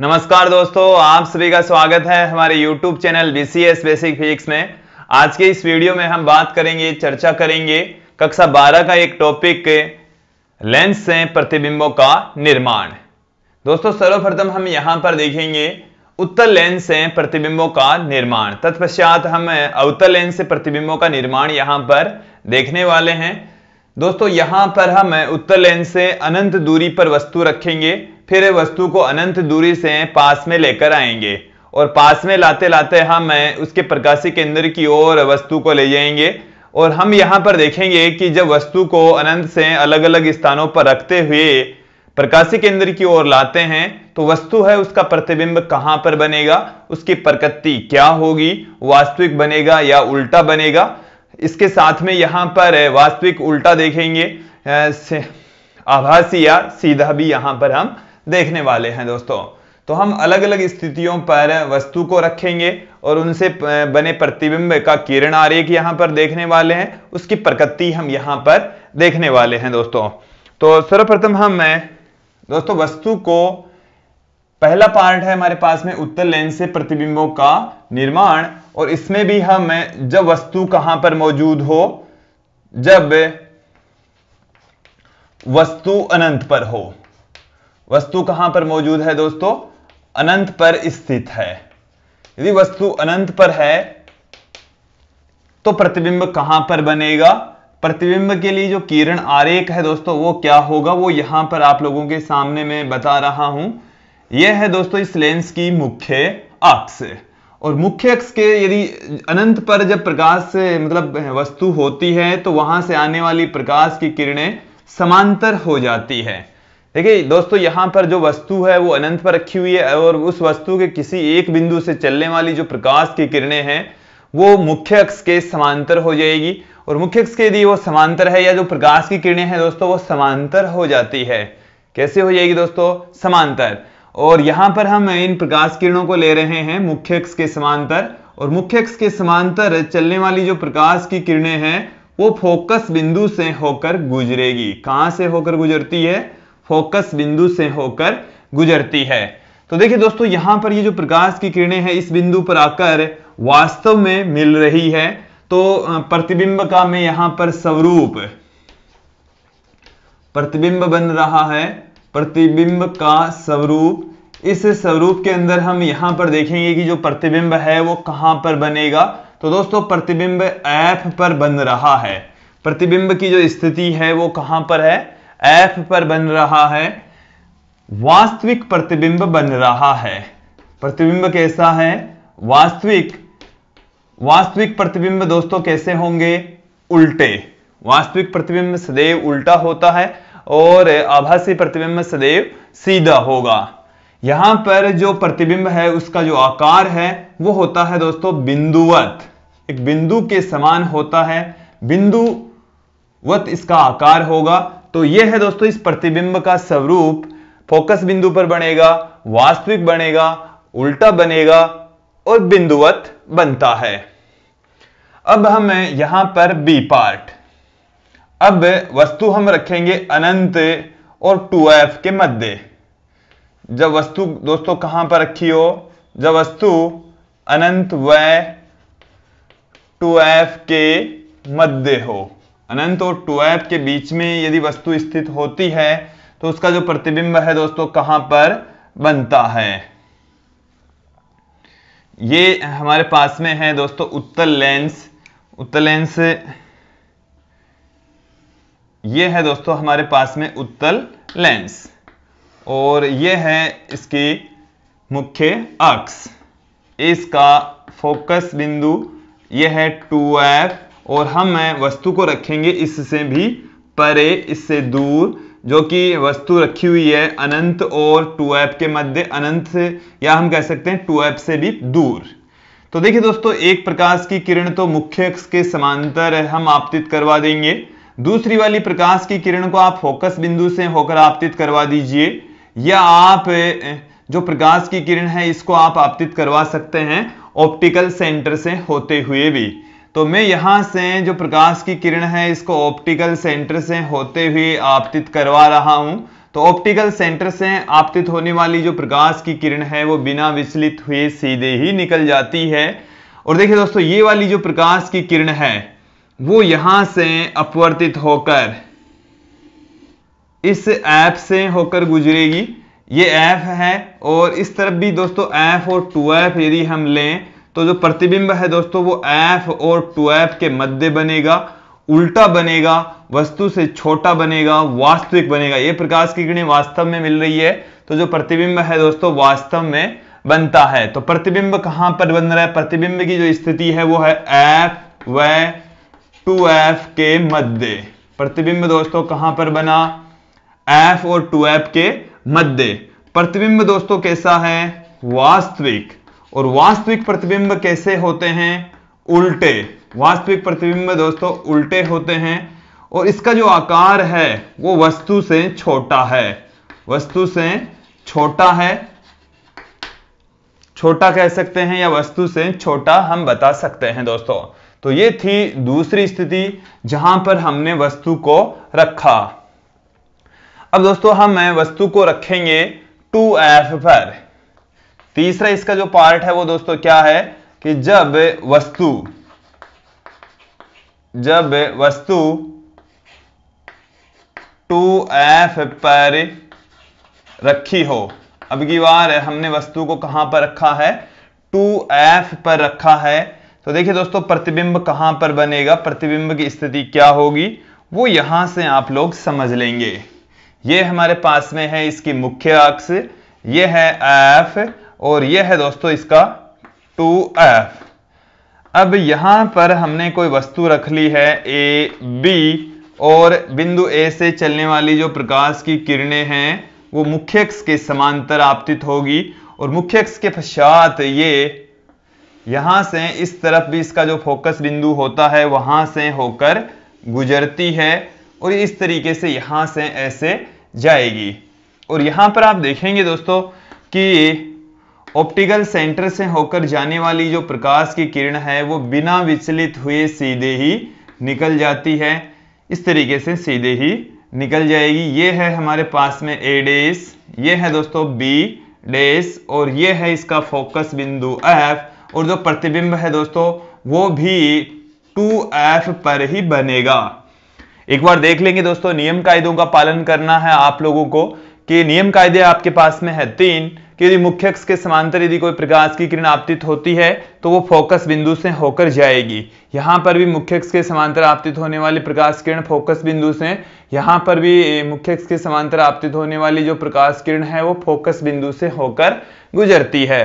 नमस्कार दोस्तों आप सभी का स्वागत है हमारे YouTube channel BCS basic physics में आज के इस वीडियो में हम बात करेंगे चर्चा करेंगे कक्षा 12 का एक टॉपिक लेंस से प्रतिबिंबों का निर्माण दोस्तों सर्वप्रथम हम यहाँ पर देखेंगे उत्तर लेंस से प्रतिबिंबों का निर्माण तत्पश्चात हम अवतल लेंस से प्रतिबिंबों का निर्माण यहाँ पर देखने वाले हैं दोस्तों यहाँ पर हम उत्तर लेंस से अनंत दूरी पर वस्तु रखेंगे फिर वस्तु को अनंत दूरी से पास में लेकर आएंगे और पास में लाते लाते हम उसके प्रकाशी केंद्र की ओर वस्तु को ले जाएंगे और हम यहां पर देखेंगे कि जब वस्तु को अनंत से अलग अलग स्थानों पर रखते हुए प्रकाशी केंद्र की ओर लाते हैं तो वस्तु है उसका प्रतिबिंब कहां पर बनेगा उसकी प्रकृति क्या होगी वास्तविक बनेगा या उल्टा बनेगा इसके साथ में यहां पर वास्तविक उल्टा देखेंगे आभासी या सीधा भी यहां पर हम देखने वाले हैं दोस्तों तो हम अलग अलग स्थितियों पर वस्तु को रखेंगे और उनसे बने प्रतिबिंब का किरण आरेख यहां पर देखने वाले हैं उसकी प्रकृति हम यहां पर देखने वाले हैं दोस्तों तो सर्वप्रथम हम दोस्तों वस्तु को पहला पार्ट है हमारे पास में उत्तर लेंस से प्रतिबिंबों का निर्माण और इसमें भी हम जब वस्तु कहां पर मौजूद हो जब वस्तु अनंत पर हो वस्तु कहां पर मौजूद है दोस्तों अनंत पर स्थित है यदि वस्तु अनंत पर है तो प्रतिबिंब कहां पर बनेगा प्रतिबिंब के लिए जो किरण आरेख है दोस्तों वो क्या होगा वो यहां पर आप लोगों के सामने में बता रहा हूं यह है दोस्तों इस लेंस की मुख्य अक्ष और मुख्य अक्ष के यदि अनंत पर जब प्रकाश से मतलब वस्तु होती है तो वहां से आने वाली प्रकाश की किरणें समांतर हो जाती है देखिए दोस्तों यहां पर जो वस्तु है वो अनंत पर रखी हुई है और उस वस्तु के किसी एक बिंदु से चलने वाली जो प्रकाश की किरणें हैं वो मुख्य अक्ष के समांतर हो जाएगी और मुख्य अक्ष के यदि वो समांतर है या जो प्रकाश की किरणें हैं दोस्तों वो समांतर हो जाती है कैसे हो जाएगी दोस्तों समांतर और यहां पर हम इन प्रकाश किरणों को ले रहे हैं मुख्य अक्ष के समांतर और मुख्य अक्ष के समांतर चलने वाली जो प्रकाश की किरणें हैं वो फोकस बिंदु से होकर गुजरेगी कहां से होकर गुजरती है फोकस बिंदु से होकर गुजरती है तो देखिए दोस्तों यहां पर ये जो प्रकाश की किरणें हैं इस बिंदु पर आकर वास्तव में मिल रही है तो प्रतिबिंब का मैं यहां पर स्वरूप प्रतिबिंब बन रहा है प्रतिबिंब का स्वरूप इस स्वरूप के अंदर हम यहां पर देखेंगे कि जो प्रतिबिंब है वो कहां पर बनेगा तो दोस्तों प्रतिबिंब ऐप पर बन रहा है प्रतिबिंब की जो स्थिति है वो कहां पर है एफ पर बन रहा है वास्तविक प्रतिबिंब बन रहा है प्रतिबिंब कैसा है वास्तविक वास्तविक प्रतिबिंब दोस्तों कैसे होंगे उल्टे वास्तविक प्रतिबिंब सदैव उल्टा होता है और आभासी प्रतिबिंब सदैव सीधा होगा यहां पर जो प्रतिबिंब है उसका जो आकार है वो होता है दोस्तों बिंदुवत एक बिंदु के समान होता है बिंदुवत इसका आकार होगा तो यह है दोस्तों इस प्रतिबिंब का स्वरूप फोकस बिंदु पर बनेगा वास्तविक बनेगा उल्टा बनेगा और बिंदुवत बनता है अब हम यहां पर बी पार्ट अब वस्तु हम रखेंगे अनंत और 2f के मध्य जब वस्तु दोस्तों कहां पर रखी हो जब वस्तु अनंत व 2f के मध्य हो अनंत और टुएब के बीच में यदि वस्तु स्थित होती है तो उसका जो प्रतिबिंब है दोस्तों कहां पर बनता है ये हमारे पास में है दोस्तों उत्तल लेंस उत्तल लेंस ये है दोस्तों हमारे पास में उत्तल लेंस और ये है इसकी मुख्य अक्ष इसका फोकस बिंदु यह है टू एफ और हम मैं वस्तु को रखेंगे इससे भी परे इससे दूर जो कि वस्तु रखी हुई है अनंत और टूएप के मध्य अनंत से या हम कह सकते हैं टू ऐप से भी दूर तो देखिए दोस्तों एक प्रकाश की किरण तो मुख्य अक्ष के समांतर हम आपतित करवा देंगे दूसरी वाली प्रकाश की किरण को आप फोकस बिंदु से होकर आपतित करवा दीजिए या आप जो प्रकाश की किरण है इसको आप आपतित करवा सकते हैं ऑप्टिकल सेंटर से होते हुए भी तो मैं यहां से जो प्रकाश की किरण है इसको ऑप्टिकल सेंटर से होते हुए आपतित करवा रहा हूं तो ऑप्टिकल सेंटर से आपतित होने वाली जो प्रकाश की किरण है वो बिना विचलित हुए सीधे ही निकल जाती है और देखिए दोस्तों ये वाली जो प्रकाश की किरण है वो यहां से अपवर्तित होकर इस ऐप से होकर गुजरेगी ये ऐप है और इस तरफ भी दोस्तों ऐप और टू एफ यदि हम लें तो जो प्रतिबिंब है दोस्तों वो एफ और टू एफ के मध्य बनेगा उल्टा बनेगा वस्तु से छोटा बनेगा वास्तविक बनेगा ये प्रकाश की किरणें वास्तव में मिल रही है तो जो प्रतिबिंब है दोस्तों वास्तव में बनता है तो प्रतिबिंब कहां पर बन रहा है प्रतिबिंब की जो स्थिति है वो है एफ व टू एफ के मध्य प्रतिबिंब दोस्तों कहां पर बना एफ और टू एफ के मध्य प्रतिबिंब दोस्तों कैसा है वास्तविक और वास्तविक प्रतिबिंब कैसे होते हैं उल्टे वास्तविक प्रतिबिंब दोस्तों उल्टे होते हैं और इसका जो आकार है वो वस्तु से छोटा है वस्तु से छोटा है छोटा कह सकते हैं या वस्तु से छोटा हम बता सकते हैं दोस्तों तो ये थी दूसरी स्थिति जहां पर हमने वस्तु को रखा अब दोस्तों हम वस्तु को रखेंगे 2f पर तीसरा इसका जो पार्ट है वो दोस्तों क्या है कि जब वस्तु जब वस्तु 2f पर रखी हो अब की बार हमने वस्तु को कहां पर रखा है 2f पर रखा है तो देखिए दोस्तों प्रतिबिंब कहां पर बनेगा प्रतिबिंब की स्थिति क्या होगी वो यहां से आप लोग समझ लेंगे ये हमारे पास में है इसकी मुख्य अक्ष ये है एफ और ये है दोस्तों इसका टू एफ अब यहां पर हमने कोई वस्तु रख ली है ए बी और बिंदु ए से चलने वाली जो प्रकाश की किरणें हैं वो मुख्य अक्ष के समांतर आपतित होगी और मुख्य अक्ष के पश्चात ये यहां से इस तरफ भी इसका जो फोकस बिंदु होता है वहां से होकर गुजरती है और इस तरीके से यहां से ऐसे जाएगी और यहां पर आप देखेंगे दोस्तों कि ऑप्टिकल सेंटर से होकर जाने वाली जो प्रकाश की किरण है वो बिना विचलित हुए सीधे ही निकल जाती है इस तरीके से सीधे ही निकल जाएगी ये है हमारे पास में ए डेस ये है दोस्तों बी डेस और ये है इसका फोकस बिंदु एफ और जो प्रतिबिंब है दोस्तों वो भी टू एफ पर ही बनेगा एक बार देख लेंगे दोस्तों नियम कायदों का पालन करना है आप लोगों को कि नियम कायदे आपके पास में है तीन कि यदि मुख्य अक्ष के समांतर यदि कोई प्रकाश की किरण आपतित होती है तो वो फोकस बिंदु से होकर जाएगी यहाँ पर भी मुख्य अक्ष के समांतर आपतित होने वाली प्रकाश किरण फोकस बिंदु से यहाँ पर भी मुख्य अक्ष के समांतर आपतित होने वाली जो प्रकाश किरण है वो फोकस बिंदु से होकर गुजरती है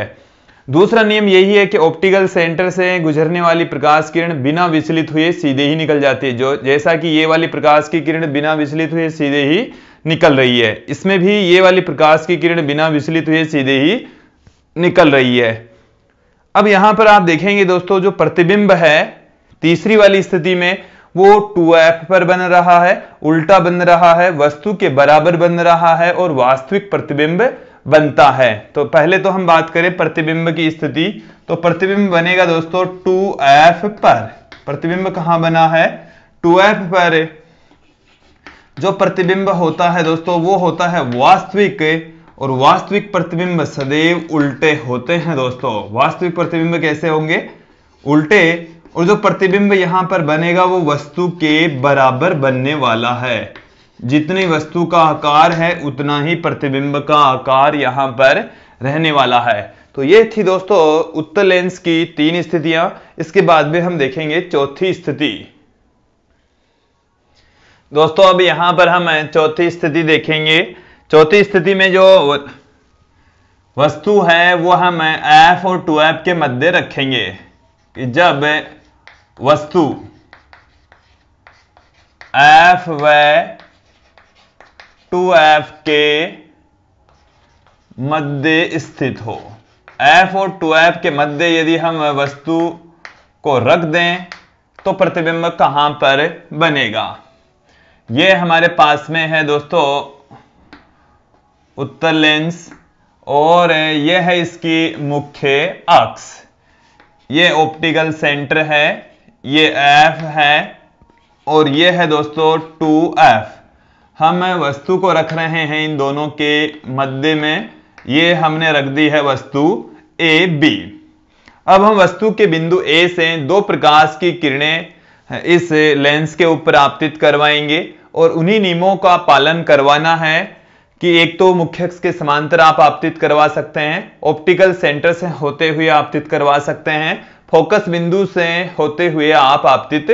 दूसरा नियम यही है कि ऑप्टिकल सेंटर से गुजरने वाली प्रकाश किरण बिना विचलित हुए सीधे ही निकल जाती है जो जैसा कि ये वाली प्रकाश की किरण बिना विचलित हुए सीधे ही निकल रही है इसमें भी ये वाली प्रकाश की किरण बिना विचलित हुए सीधे ही निकल रही है अब यहां पर आप देखेंगे दोस्तों जो प्रतिबिंब है तीसरी वाली स्थिति में वो 2f पर बन रहा है उल्टा बन रहा है वस्तु के बराबर बन रहा है और वास्तविक प्रतिबिंब बनता है तो पहले तो हम बात करें प्रतिबिंब की स्थिति तो प्रतिबिंब बनेगा दोस्तों 2f पर प्रतिबिंब कहां बना है 2f पर जो प्रतिबिंब होता है दोस्तों वो होता है वास्तविक और वास्तविक प्रतिबिंब सदैव उल्टे होते हैं दोस्तों वास्तविक प्रतिबिंब कैसे होंगे उल्टे और जो प्रतिबिंब यहां पर बनेगा वो वस्तु के बराबर बनने वाला है जितनी वस्तु का आकार है उतना ही प्रतिबिंब का आकार यहां पर रहने वाला है तो ये थी दोस्तों उत्तर लेंस की तीन स्थितियां इसके बाद भी हम देखेंगे चौथी स्थिति दोस्तों अब यहां पर हम चौथी स्थिति देखेंगे चौथी स्थिति में जो वस्तु है वो हम एफ और टू एफ के मध्य रखेंगे कि जब वस्तु एफ व टू एफ के मध्य स्थित हो एफ और टू एफ के मध्य यदि हम वस्तु को रख दें तो प्रतिबिंब कहां पर बनेगा ये हमारे पास में है दोस्तों उत्तर लेंस और ये है इसकी मुख्य अक्ष ये ऑप्टिकल सेंटर है ये एफ है और ये है दोस्तों टू एफ हम वस्तु को रख रहे हैं इन दोनों के मध्य में ये हमने रख दी है वस्तु ए बी अब हम वस्तु के बिंदु ए से दो प्रकाश की किरणें इस लेंस के ऊपर आपतित करवाएंगे और उन्हीं नियमों का पालन करवाना है कि एक तो मुख्य के समांतर आप आपतित करवा सकते हैं ऑप्टिकल सेंटर से होते हुए आपतित करवा सकते हैं फोकस बिंदु से होते हुए आप आपतित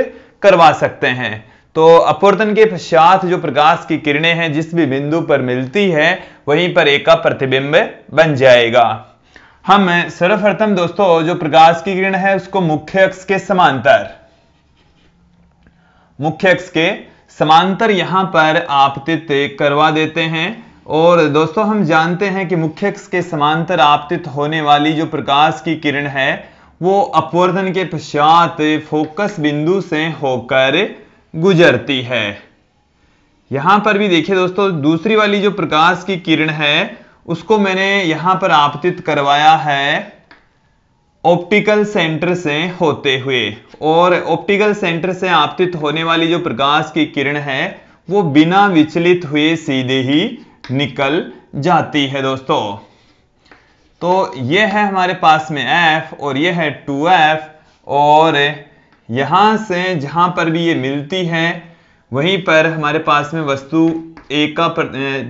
करवा सकते हैं तो अपवर्तन के पश्चात जो प्रकाश की किरणें हैं जिस भी बिंदु पर मिलती है वहीं पर एक का प्रतिबिंब बन जाएगा हम सर्वप्रथम दोस्तों जो प्रकाश की किरण है उसको मुख्य अक्ष के समांतर मुख्य अक्ष के समांतर यहां पर आपतित करवा देते हैं और दोस्तों हम जानते हैं कि मुख्य अक्ष के समांतर आपतित होने वाली जो प्रकाश की किरण है वो अपवर्धन के पश्चात फोकस बिंदु से होकर गुजरती है यहां पर भी देखिए दोस्तों दूसरी वाली जो प्रकाश की किरण है उसको मैंने यहां पर आपतित करवाया है ऑप्टिकल सेंटर से होते हुए और ऑप्टिकल सेंटर से आपतित होने वाली जो प्रकाश की किरण है वो बिना विचलित हुए सीधे ही निकल जाती है दोस्तों तो ये है हमारे पास में F और ये है 2F और यहाँ से जहाँ पर भी ये मिलती है वहीं पर हमारे पास में वस्तु एक का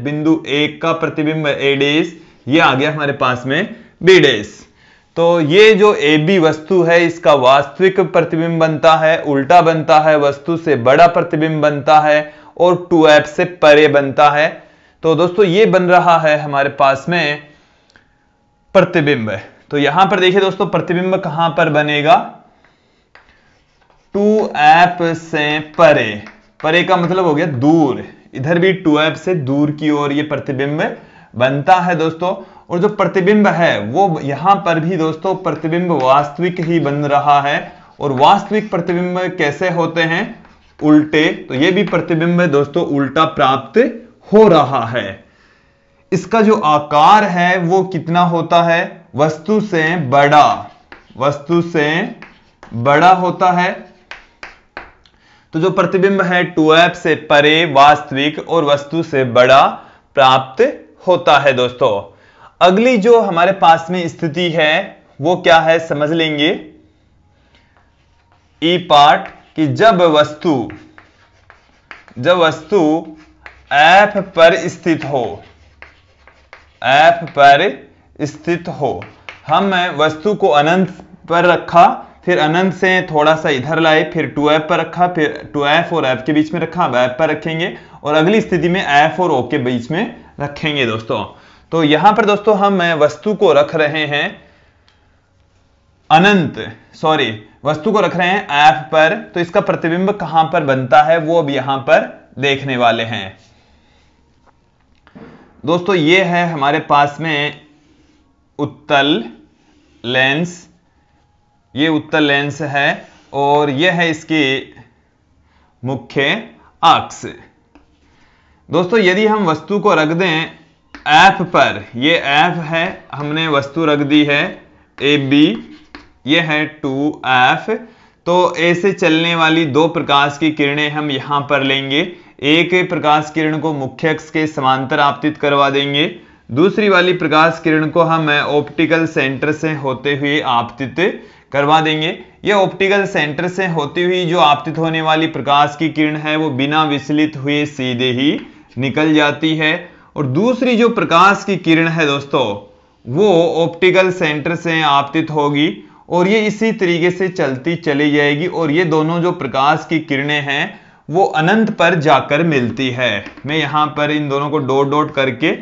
बिंदु एक का प्रतिबिंब A डेस ये आ गया हमारे पास में B डेस तो ये जो ए बी वस्तु है इसका वास्तविक प्रतिबिंब बनता है उल्टा बनता है वस्तु से बड़ा प्रतिबिंब बनता है और टू एप से परे बनता है तो दोस्तों ये बन रहा है हमारे पास में प्रतिबिंब तो यहां पर देखिए दोस्तों प्रतिबिंब कहां पर बनेगा टू एप से परे परे का मतलब हो गया दूर इधर भी टू एप से दूर की ओर ये प्रतिबिंब बनता है दोस्तों और जो प्रतिबिंब है वो यहां पर भी दोस्तों प्रतिबिंब वास्तविक ही बन रहा है और वास्तविक प्रतिबिंब कैसे होते हैं उल्टे तो ये भी प्रतिबिंब दोस्तों उल्टा प्राप्त हो रहा है इसका जो आकार है वो कितना होता है वस्तु से बड़ा वस्तु से बड़ा होता है तो जो प्रतिबिंब है टूएप से परे वास्तविक और वस्तु से बड़ा प्राप्त होता है दोस्तों अगली जो हमारे पास में स्थिति है वो क्या है समझ लेंगे ई पार्ट कि जब वस्तु जब वस्तु एफ पर स्थित हो एफ पर स्थित हो हम वस्तु को अनंत पर रखा फिर अनंत से थोड़ा सा इधर लाए फिर टू एफ पर रखा फिर टू एफ और एफ के बीच में रखा अब एफ पर रखेंगे और अगली स्थिति में एफ और ओ के बीच में रखेंगे दोस्तों तो यहां पर दोस्तों हम वस्तु को रख रहे हैं अनंत सॉरी वस्तु को रख रहे हैं एफ पर तो इसका प्रतिबिंब कहां पर बनता है वो अब यहां पर देखने वाले हैं दोस्तों ये है हमारे पास में उत्तल लेंस ये उत्तल लेंस है और यह है इसकी मुख्य अक्ष दोस्तों यदि हम वस्तु को रख दें एफ पर ये ऐप है हमने वस्तु रख दी है ए बी ये है टू एफ तो ऐसे चलने वाली दो प्रकाश की किरणें हम यहां पर लेंगे एक प्रकाश किरण को मुख्य अक्ष के समांतर आपतित करवा देंगे दूसरी वाली प्रकाश किरण को हम ऑप्टिकल सेंटर से होते हुए आपतित करवा देंगे यह ऑप्टिकल सेंटर से होती हुई जो आपतित होने वाली प्रकाश की किरण है वो बिना विचलित हुए सीधे ही निकल जाती है और दूसरी जो प्रकाश की किरण है दोस्तों वो ऑप्टिकल सेंटर से आपतित होगी और ये इसी तरीके से चलती चली जाएगी और ये दोनों जो प्रकाश की किरणें हैं वो अनंत पर जाकर मिलती है मैं यहाँ पर इन दोनों को डॉट डॉट करके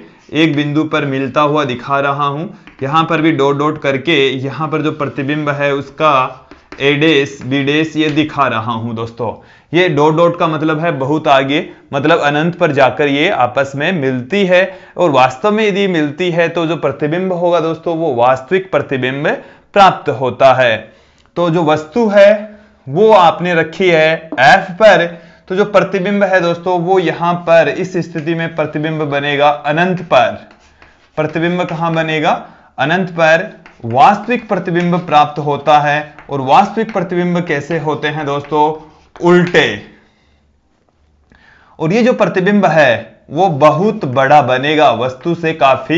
एक बिंदु पर मिलता हुआ दिखा रहा हूँ यहाँ पर भी डॉट डॉट करके यहाँ पर जो प्रतिबिंब है उसका एडेस बीडेस ये दिखा रहा हूँ दोस्तों ये डॉट डॉट का मतलब है बहुत आगे मतलब अनंत पर जाकर ये आपस में मिलती है और वास्तव में यदि मिलती है तो जो प्रतिबिंब होगा दोस्तों वो वास्तविक प्रतिबिंब प्राप्त होता है तो जो वस्तु है वो आपने रखी है एफ पर तो जो प्रतिबिंब है दोस्तों वो यहां पर इस स्थिति में प्रतिबिंब बनेगा अनंत पर प्रतिबिंब कहां बनेगा अनंत पर वास्तविक प्रतिबिंब प्राप्त होता है और वास्तविक प्रतिबिंब कैसे होते हैं दोस्तों उल्टे और ये जो प्रतिबिंब है वो बहुत बड़ा बनेगा वस्तु से काफी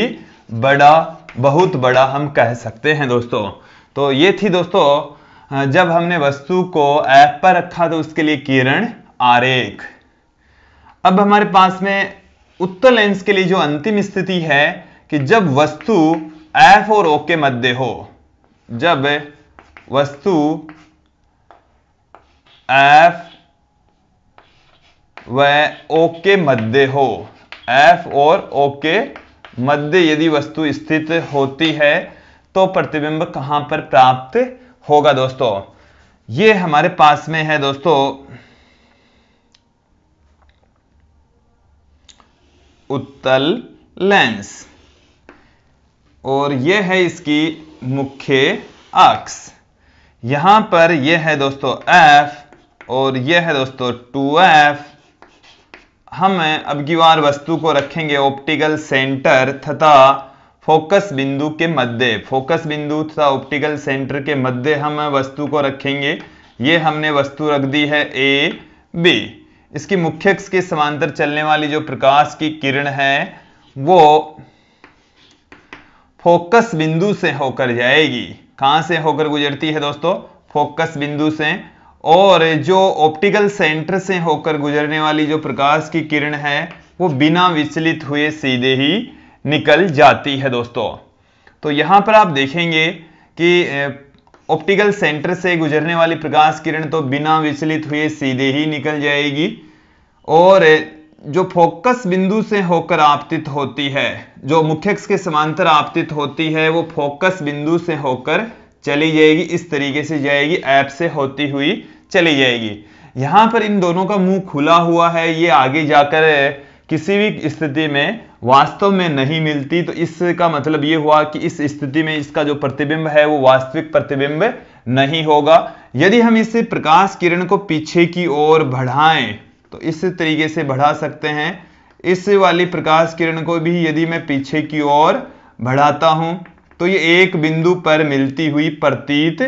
बड़ा बहुत बड़ा हम कह सकते हैं दोस्तों तो ये थी दोस्तों जब हमने वस्तु को ऐप पर रखा तो उसके लिए किरण आरेख अब हमारे पास में उत्तर लेंस के लिए जो अंतिम स्थिति है कि जब वस्तु एफ और ओ के मध्य हो जब वस्तु एफ व ओ के मध्य हो एफ और ओ के मध्य यदि वस्तु स्थित होती है तो प्रतिबिंब कहां पर प्राप्त होगा दोस्तों ये हमारे पास में है दोस्तों उत्तल लेंस और ये है इसकी मुख्य अक्ष यहां पर यह है दोस्तों एफ और ये है दोस्तों टू एफ अब गिवार वस्तु को रखेंगे ऑप्टिकल सेंटर तथा फोकस बिंदु के मध्य फोकस बिंदु तथा ऑप्टिकल सेंटर के मध्य हम वस्तु को रखेंगे ये हमने वस्तु रख दी है ए बी इसकी मुख्य के समांतर चलने वाली जो प्रकाश की किरण है वो फोकस बिंदु से होकर जाएगी कहां से होकर गुजरती है दोस्तों फोकस बिंदु से और जो ऑप्टिकल सेंटर से होकर गुजरने वाली जो प्रकाश की किरण है वो बिना विचलित हुए सीधे ही निकल जाती है दोस्तों तो यहां पर आप देखेंगे कि ऑप्टिकल सेंटर से गुजरने वाली प्रकाश किरण तो बिना विचलित हुए सीधे ही निकल जाएगी और जो फोकस बिंदु से होकर आपतित होती है जो मुख्यक्ष के समांतर आपतित होती है वो फोकस बिंदु से होकर चली जाएगी इस तरीके से जाएगी ऐप से होती हुई चली जाएगी यहां पर इन दोनों का मुंह खुला हुआ है ये आगे जाकर किसी भी स्थिति में वास्तव में नहीं मिलती तो इसका मतलब ये हुआ कि इस स्थिति में इसका जो प्रतिबिंब है वो वास्तविक प्रतिबिंब नहीं होगा यदि हम इस प्रकाश किरण को पीछे की ओर बढ़ाएं तो इस तरीके से बढ़ा सकते हैं इस वाली प्रकाश किरण को भी यदि मैं पीछे की ओर बढ़ाता हूं तो ये एक बिंदु पर मिलती हुई प्रतीत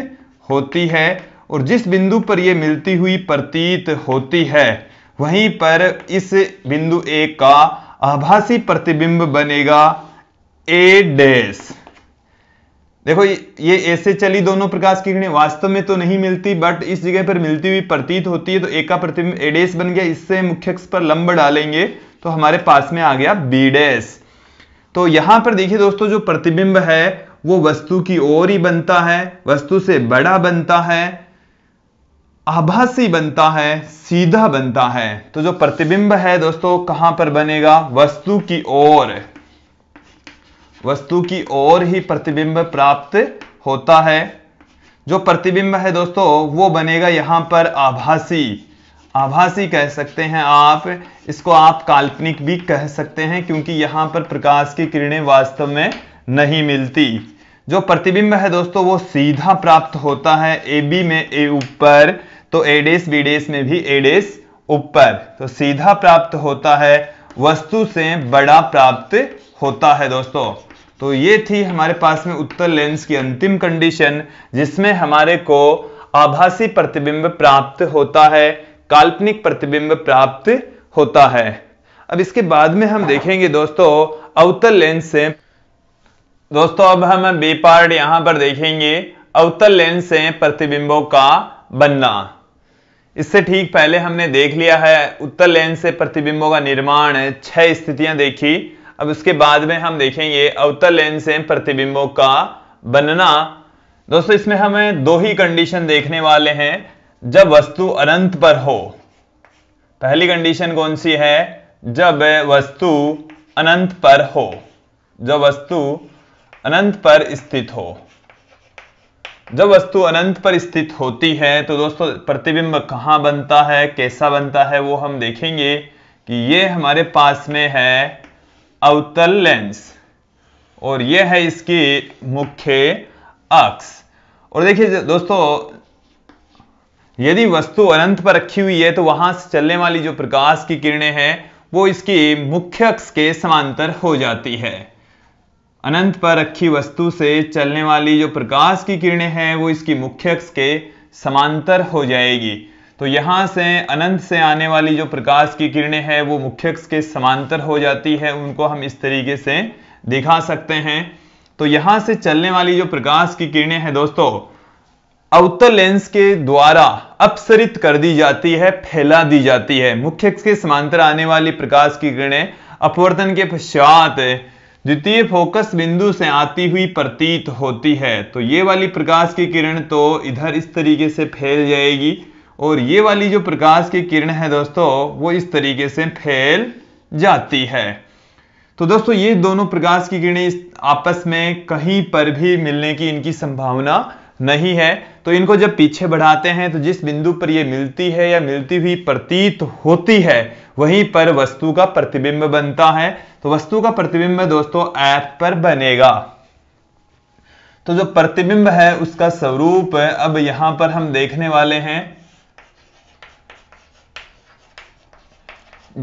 होती है और जिस बिंदु पर ये मिलती हुई प्रतीत होती है वहीं पर इस बिंदु ए का आभासी प्रतिबिंब बनेगा ए डैश देखो ये ऐसे चली दोनों प्रकाश की किरणें वास्तव में तो नहीं मिलती बट इस जगह पर मिलती हुई प्रतीत होती है तो ए का प्रतिबिंब एडेस बन गया इससे मुख्य पर लंब डालेंगे तो हमारे पास में आ गया बी तो यहां पर देखिए दोस्तों जो प्रतिबिंब है वो वस्तु की ओर ही बनता है वस्तु से बड़ा बनता है आभासी बनता है सीधा बनता है तो जो प्रतिबिंब है दोस्तों कहां पर बनेगा वस्तु की ओर वस्तु की ओर ही प्रतिबिंब प्राप्त होता है जो प्रतिबिंब है दोस्तों वो बनेगा यहां पर आभासी आभासी कह सकते हैं आप इसको आप काल्पनिक भी कह सकते हैं क्योंकि यहां पर प्रकाश की किरणें वास्तव में नहीं मिलती जो प्रतिबिंब है दोस्तों वो सीधा प्राप्त होता है ए बी में ए ऊपर तो एडेस बीडेस में भी एडेस ऊपर तो सीधा प्राप्त होता है वस्तु से बड़ा प्राप्त होता है दोस्तों तो ये थी हमारे पास में उत्तर लेंस की अंतिम कंडीशन जिसमें हमारे को आभासी प्रतिबिंब प्राप्त होता है काल्पनिक प्रतिबिंब प्राप्त होता है अब इसके बाद में हम देखेंगे दोस्तों अवतल लेंस से दोस्तों अब हम बी पार्ट यहां पर देखेंगे अवतल लेंस से प्रतिबिंबों का बनना इससे ठीक पहले हमने देख लिया है उत्तर लेंस से प्रतिबिंबों का निर्माण छह स्थितियां देखी अब उसके बाद में हम देखेंगे अवतल लेंस से प्रतिबिंबों का बनना दोस्तों इसमें हमें दो ही कंडीशन देखने वाले हैं जब वस्तु अनंत पर हो पहली कंडीशन कौन सी है जब वस्तु अनंत पर हो जब वस्तु अनंत पर स्थित हो जब वस्तु अनंत पर स्थित होती है तो दोस्तों प्रतिबिंब कहां बनता है कैसा बनता है वो हम देखेंगे कि ये हमारे पास में है अवतल लेंस और ये है इसकी मुख्य अक्ष और देखिए दोस्तों यदि वस्तु अनंत पर रखी हुई है तो वहां से चलने वाली जो प्रकाश की किरणें हैं वो इसकी मुख्य अक्ष के समांतर हो जाती है अनंत पर रखी वस्तु से चलने वाली जो प्रकाश की किरणें हैं वो इसकी मुख्य अक्ष के समांतर हो जाएगी तो यहां से अनंत से आने वाली जो प्रकाश की किरणें हैं वो मुख्य अक्ष के समांतर हो जाती है उनको हम इस तरीके से दिखा सकते हैं तो यहां से चलने वाली जो प्रकाश की किरणें हैं दोस्तों अवतल लेंस के द्वारा अपसरित कर दी जाती है फैला दी जाती है मुख्य के समांतर आने वाली प्रकाश की किरणें अपवर्तन के पश्चात द्वितीय फोकस बिंदु से आती हुई प्रतीत होती है तो ये वाली प्रकाश की किरण तो इधर इस तरीके से फैल जाएगी और ये वाली जो प्रकाश की किरण है दोस्तों वो इस तरीके से फैल जाती है तो दोस्तों ये दोनों प्रकाश की किरणें आपस में कहीं पर भी मिलने की इनकी संभावना नहीं है तो इनको जब पीछे बढ़ाते हैं तो जिस बिंदु पर ये मिलती है या मिलती हुई प्रतीत होती है वहीं पर वस्तु का प्रतिबिंब बनता है तो वस्तु का प्रतिबिंब दोस्तों ऐप पर बनेगा तो जो प्रतिबिंब है उसका स्वरूप अब यहां पर हम देखने वाले हैं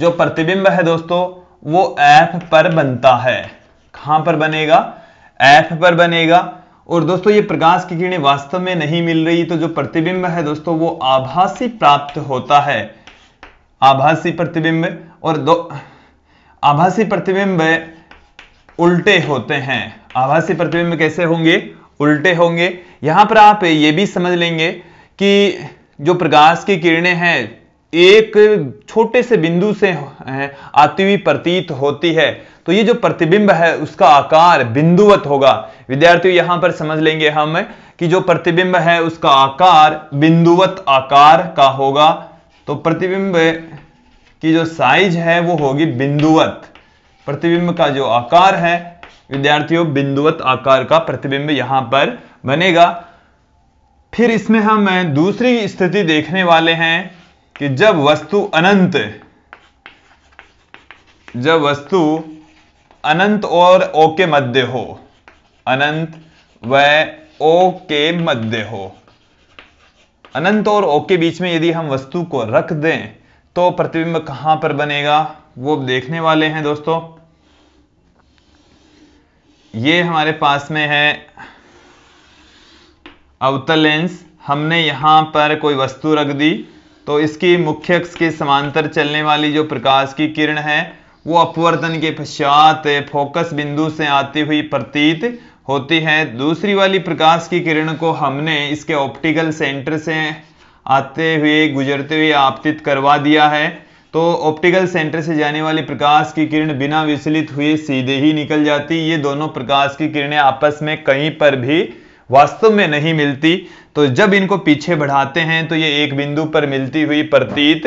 जो प्रतिबिंब है दोस्तों वो ऐप पर बनता है कहां पर बनेगा ऐप पर बनेगा और दोस्तों ये प्रकाश की किरणें वास्तव में नहीं मिल रही तो जो प्रतिबिंब है दोस्तों वो आभासी प्राप्त होता है आभासी प्रतिबिंब और दो आभासी प्रतिबिंब उल्टे होते हैं आभासी प्रतिबिंब कैसे होंगे उल्टे होंगे यहां पर आप ये भी समझ लेंगे कि जो प्रकाश की किरणें हैं एक छोटे से बिंदु से आती हुई प्रतीत होती है तो ये जो प्रतिबिंब है उसका आकार बिंदुवत होगा विद्यार्थियों यहां पर समझ लेंगे हम कि जो प्रतिबिंब है उसका आकार बिंदुवत आकार का होगा तो प्रतिबिंब की जो साइज है वो होगी बिंदुवत प्रतिबिंब का जो आकार है विद्यार्थियों बिंदुवत आकार का प्रतिबिंब यहां पर बनेगा फिर इसमें हम दूसरी स्थिति देखने वाले हैं कि जब वस्तु अनंत जब वस्तु अनंत और ओ के मध्य हो अनंत व ओ के मध्य हो अनंत और ओ के बीच में यदि हम वस्तु को रख दें तो प्रतिबिंब कहां पर बनेगा वो देखने वाले हैं दोस्तों ये हमारे पास में है अवतल लेंस हमने यहां पर कोई वस्तु रख दी तो इसकी मुख्य अक्ष के समांतर चलने वाली जो प्रकाश की किरण है वो अपवर्तन के पश्चात फोकस बिंदु से आती हुई प्रतीत होती है दूसरी वाली प्रकाश की किरण को हमने इसके ऑप्टिकल सेंटर से आते हुए गुजरते हुए आपतित करवा दिया है तो ऑप्टिकल सेंटर से जाने वाली प्रकाश की किरण बिना विचलित हुए सीधे ही निकल जाती ये दोनों प्रकाश की किरणें आपस में कहीं पर भी वास्तव में नहीं मिलती तो जब इनको पीछे बढ़ाते हैं तो ये एक बिंदु पर मिलती हुई प्रतीत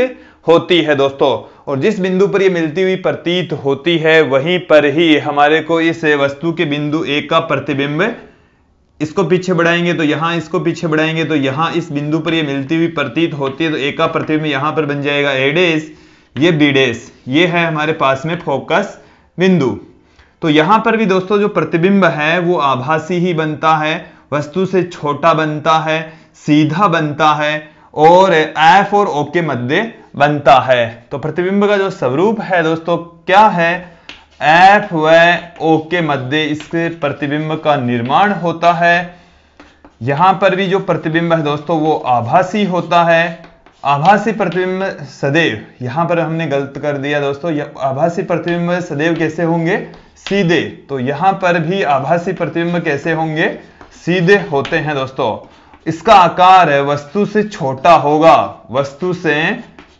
होती है दोस्तों और जिस बिंदु पर ये मिलती हुई प्रतीत होती है वहीं पर ही हमारे को इस वस्तु के बिंदु एक का प्रतिबिंब इसको पीछे बढ़ाएंगे तो यहां इसको पीछे बढ़ाएंगे तो यहां इस बिंदु पर ये मिलती हुई प्रतीत होती है तो एक का प्रतिबिंब यहां पर बन जाएगा एडेस ये बीडेस ये है हमारे पास में फोकस बिंदु तो यहां पर भी दोस्तों जो प्रतिबिंब है वो आभासी ही बनता है वस्तु से छोटा बनता है सीधा बनता है और एफ और ओ के मध्य बनता है तो प्रतिबिंब का जो स्वरूप है दोस्तों क्या है एफ व ओ के मध्य इसके प्रतिबिंब का निर्माण होता है यहां पर भी जो प्रतिबिंब है दोस्तों वो आभासी होता है आभासी प्रतिबिंब सदैव यहां पर हमने गलत कर दिया दोस्तों आभासी प्रतिबिंब सदैव कैसे होंगे सीधे तो यहां पर भी आभासी प्रतिबिंब कैसे होंगे सीधे होते हैं दोस्तों इसका आकार है वस्तु से छोटा होगा वस्तु से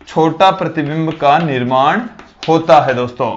छोटा प्रतिबिंब का निर्माण होता है दोस्तों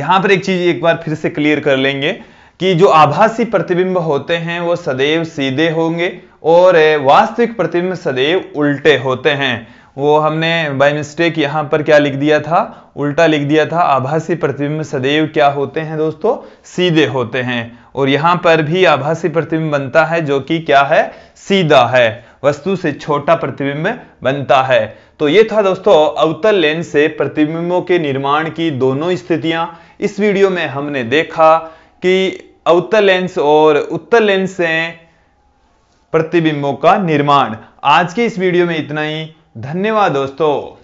यहां पर एक चीज एक बार फिर से क्लियर कर लेंगे कि जो आभासी प्रतिबिंब होते हैं वो सदैव सीधे होंगे और वास्तविक प्रतिबिंब सदैव उल्टे होते हैं वो हमने बाय मिस्टेक यहाँ पर क्या लिख दिया था उल्टा लिख दिया था आभासी प्रतिबिंब सदैव क्या होते हैं दोस्तों सीधे होते हैं और यहाँ पर भी आभासी प्रतिबिंब बनता है जो कि क्या है सीधा है वस्तु से छोटा प्रतिबिंब बनता है तो ये था दोस्तों अवतल लेंस से प्रतिबिंबों के निर्माण की दोनों स्थितियां इस वीडियो में हमने देखा कि अवतल लेंस और उत्तर लेंस से प्रतिबिंबों का निर्माण आज के इस वीडियो में इतना ही धन्यवाद दोस्तों